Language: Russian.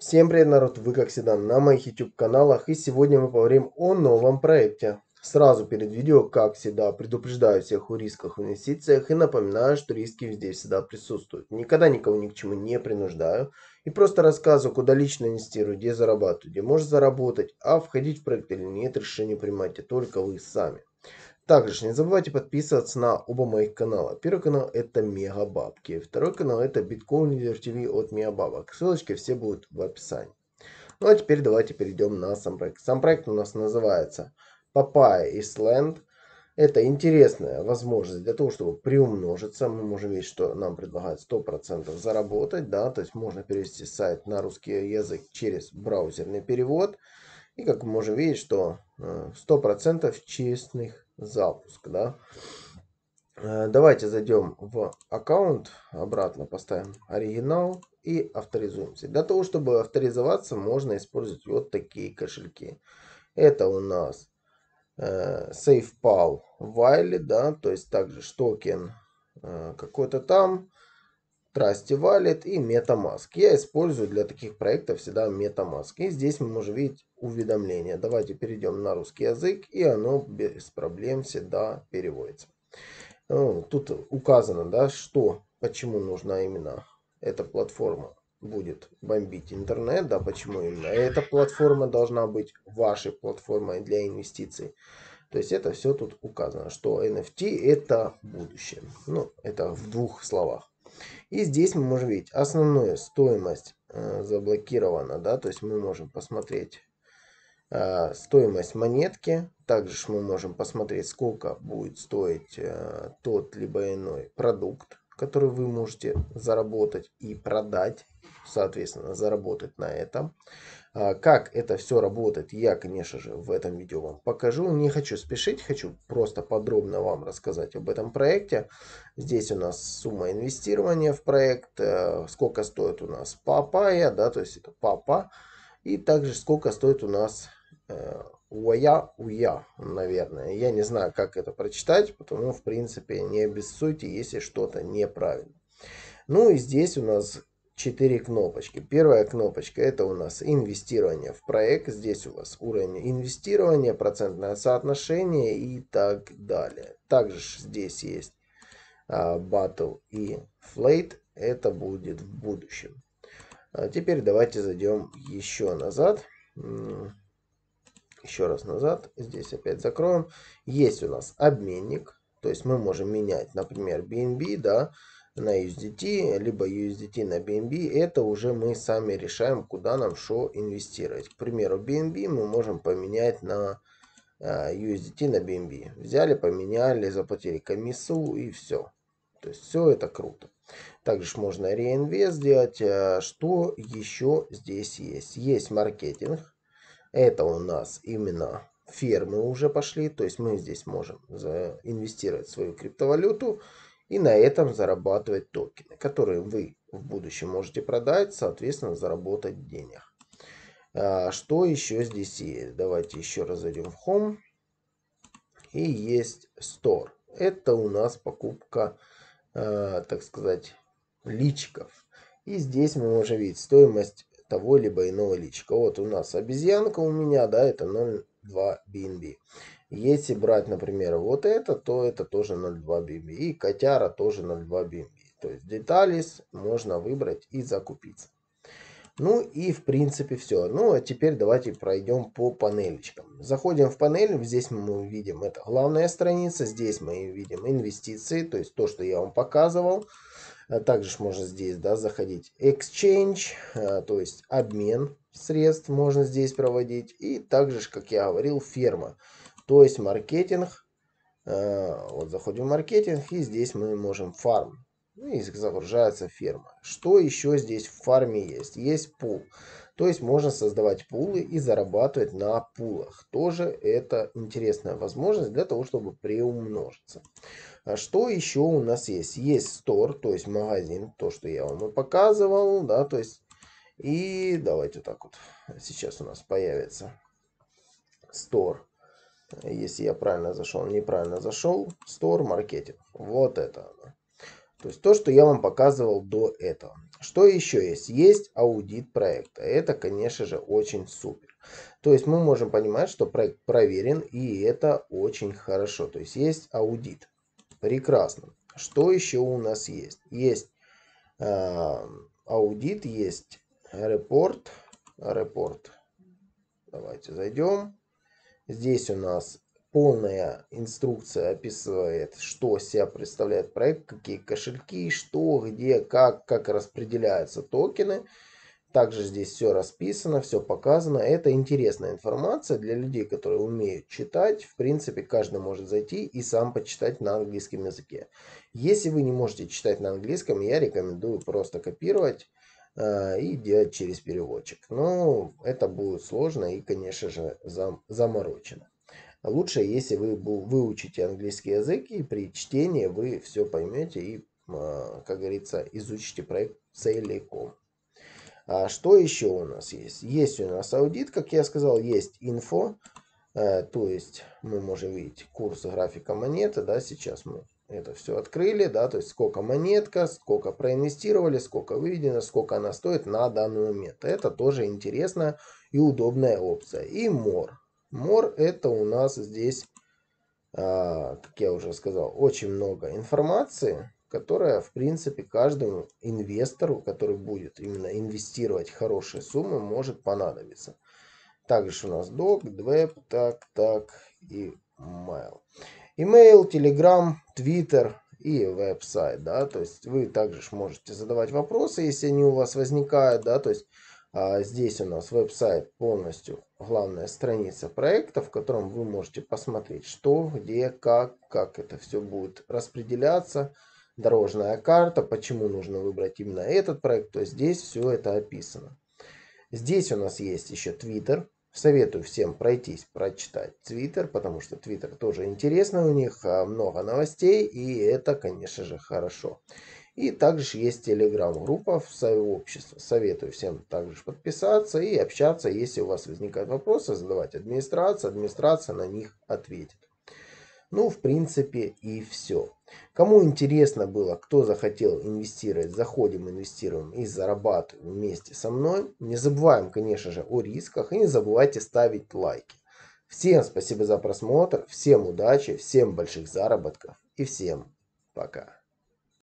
Всем привет, народ! Вы, как всегда, на моих YouTube каналах. И сегодня мы поговорим о новом проекте. Сразу перед видео, как всегда, предупреждаю всех о рисках в инвестициях и напоминаю, что риски здесь всегда присутствуют. Никогда никого ни к чему не принуждаю. И просто рассказываю, куда лично инвестирую, где зарабатываю, где можно заработать, а входить в проект или нет, решение принимайте только вы сами. Также не забывайте подписываться на оба моих канала. Первый канал это Мегабабки, второй канал это Биткоин Лидер ТВ от бабок Ссылочки все будут в описании. Ну а теперь давайте перейдем на сам проект. Сам проект у нас называется Papaya Island. Это интересная возможность для того, чтобы приумножиться. Мы можем видеть, что нам предлагают 100% заработать. Да? То есть можно перевести сайт на русский язык через браузерный перевод. И как мы можем видеть, что 100% э, честных запуск, да. Э, давайте зайдем в аккаунт, обратно поставим оригинал и авторизуемся. Для того, чтобы авторизоваться, можно использовать вот такие кошельки. Это у нас э, SafePal Wiley, да, то есть также токен э, какой-то там. Trusty Wallet и MetaMask. Я использую для таких проектов всегда MetaMask. И здесь мы можем видеть уведомление. Давайте перейдем на русский язык, и оно без проблем всегда переводится. Ну, тут указано, да, что, почему нужна именно эта платформа будет бомбить интернет, да, почему именно эта платформа должна быть вашей платформой для инвестиций. То есть это все тут указано, что NFT это будущее. Ну, это в двух словах. И здесь мы можем видеть основную стоимость э, заблокирована, да, то есть мы можем посмотреть э, стоимость монетки, также мы можем посмотреть, сколько будет стоить э, тот либо иной продукт, который вы можете заработать и продать, соответственно, заработать на этом. А, как это все работает, я, конечно же, в этом видео вам покажу. Не хочу спешить, хочу просто подробно вам рассказать об этом проекте. Здесь у нас сумма инвестирования в проект, э, сколько стоит у нас папая, да, то есть это папа, и также сколько стоит у нас э, Уя, уя, наверное. Я не знаю, как это прочитать, потому, в принципе, не обессудьте, если что-то неправильно. Ну и здесь у нас 4 кнопочки. Первая кнопочка это у нас инвестирование в проект. Здесь у вас уровень инвестирования, процентное соотношение и так далее. Также здесь есть а, Battle и Flate. Это будет в будущем. А теперь давайте зайдем еще назад еще раз назад, здесь опять закроем. Есть у нас обменник, то есть мы можем менять, например, BNB, да, на USDT, либо USDT на BNB, это уже мы сами решаем, куда нам что инвестировать. К примеру, BNB мы можем поменять на э, USDT на BNB. Взяли, поменяли, заплатили комиссу и все. То есть все это круто. Также можно реинвест сделать. Э, что еще здесь есть? Есть маркетинг. Это у нас именно фермы уже пошли, то есть мы здесь можем инвестировать свою криптовалюту и на этом зарабатывать токены, которые вы в будущем можете продать, соответственно, заработать денег. А, что еще здесь есть? Давайте еще раз зайдем в Home. И есть Store. Это у нас покупка, а, так сказать, личиков. И здесь мы можем видеть стоимость того либо иного личика. Вот у нас обезьянка у меня, да, это 0,2 BNB. Если брать, например, вот это, то это тоже 0,2 BNB. И котяра тоже 0,2 BNB. То есть деталис можно выбрать и закупиться. Ну и в принципе все. Ну а теперь давайте пройдем по панелечкам. Заходим в панель, здесь мы увидим, это главная страница, здесь мы видим инвестиции, то есть то, что я вам показывал. Э, также можно здесь да, заходить exchange, э, то есть обмен средств можно здесь проводить. И также, как я говорил, ферма, то есть маркетинг. Э, вот заходим в маркетинг и здесь мы можем фарм. Ну, и загружается ферма. Что еще здесь в фарме есть? Есть пул. То есть можно создавать пулы и зарабатывать на пулах. Тоже это интересная возможность для того, чтобы приумножиться. А что еще у нас есть? Есть store, то есть магазин, то, что я вам и показывал. Да, то есть, и давайте вот так вот. Сейчас у нас появится store. Если я правильно зашел, неправильно зашел. Store, маркетинг. Вот это оно. То есть то, что я вам показывал до этого. Что еще есть? Есть аудит проекта. Это, конечно же, очень супер. То есть мы можем понимать, что проект проверен, и это очень хорошо. То есть есть аудит. Прекрасно. Что еще у нас есть? Есть э, аудит, есть репорт. Репорт. Давайте зайдем. Здесь у нас полная инструкция описывает, что себя представляет проект, какие кошельки, что, где, как, как распределяются токены. Также здесь все расписано, все показано. Это интересная информация для людей, которые умеют читать. В принципе, каждый может зайти и сам почитать на английском языке. Если вы не можете читать на английском, я рекомендую просто копировать э, и делать через переводчик. Но это будет сложно и, конечно же, заморочено. Лучше, если вы выучите английский язык, и при чтении вы все поймете и, а, как говорится, изучите проект целиком. А что еще у нас есть? Есть у нас аудит, как я сказал, есть инфо, э, то есть мы можем видеть курс графика монеты, да, сейчас мы это все открыли, да, то есть сколько монетка, сколько проинвестировали, сколько выведено, сколько она стоит на данный момент. Это тоже интересная и удобная опция. И мор, Мор это у нас здесь, а, как я уже сказал, очень много информации, которая, в принципе, каждому инвестору, который будет именно инвестировать хорошие суммы, может понадобиться. Также у нас док, двеб, так, так и mail. Email, Telegram, Twitter и веб-сайт, да, то есть вы также можете задавать вопросы, если они у вас возникают, да, то есть а, здесь у нас веб-сайт полностью, главная страница проекта, в котором вы можете посмотреть, что, где, как, как это все будет распределяться, дорожная карта, почему нужно выбрать именно этот проект, то есть здесь все это описано. Здесь у нас есть еще Twitter. Советую всем пройтись, прочитать Twitter, потому что Twitter тоже интересно у них, а, много новостей, и это, конечно же, хорошо. И также есть телеграм-группа в сообщество. Советую всем также подписаться и общаться, если у вас возникают вопросы, задавать администрации. Администрация на них ответит. Ну, в принципе, и все. Кому интересно было, кто захотел инвестировать, заходим, инвестируем и зарабатываем вместе со мной. Не забываем, конечно же, о рисках и не забывайте ставить лайки. Всем спасибо за просмотр, всем удачи, всем больших заработков и всем пока.